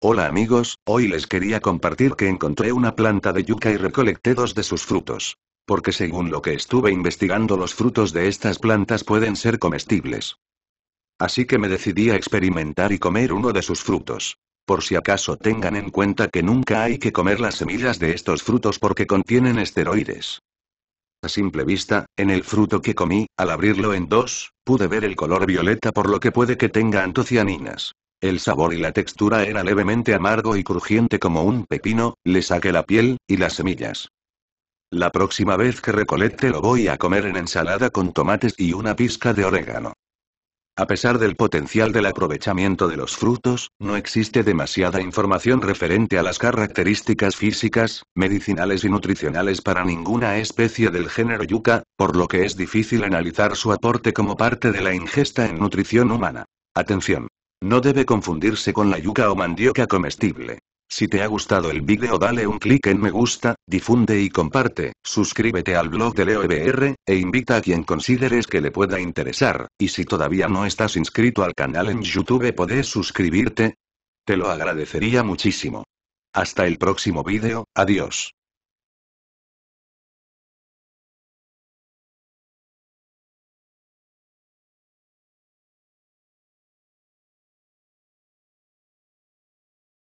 Hola amigos, hoy les quería compartir que encontré una planta de yuca y recolecté dos de sus frutos. Porque según lo que estuve investigando los frutos de estas plantas pueden ser comestibles. Así que me decidí a experimentar y comer uno de sus frutos. Por si acaso tengan en cuenta que nunca hay que comer las semillas de estos frutos porque contienen esteroides. A simple vista, en el fruto que comí, al abrirlo en dos, pude ver el color violeta por lo que puede que tenga antocianinas. El sabor y la textura era levemente amargo y crujiente como un pepino, le saqué la piel, y las semillas. La próxima vez que recolecte lo voy a comer en ensalada con tomates y una pizca de orégano. A pesar del potencial del aprovechamiento de los frutos, no existe demasiada información referente a las características físicas, medicinales y nutricionales para ninguna especie del género yuca, por lo que es difícil analizar su aporte como parte de la ingesta en nutrición humana. Atención. No debe confundirse con la yuca o mandioca comestible. Si te ha gustado el vídeo dale un clic en me gusta, difunde y comparte, suscríbete al blog de Leo EBR, e invita a quien consideres que le pueda interesar, y si todavía no estás inscrito al canal en YouTube podés suscribirte. Te lo agradecería muchísimo. Hasta el próximo vídeo, adiós.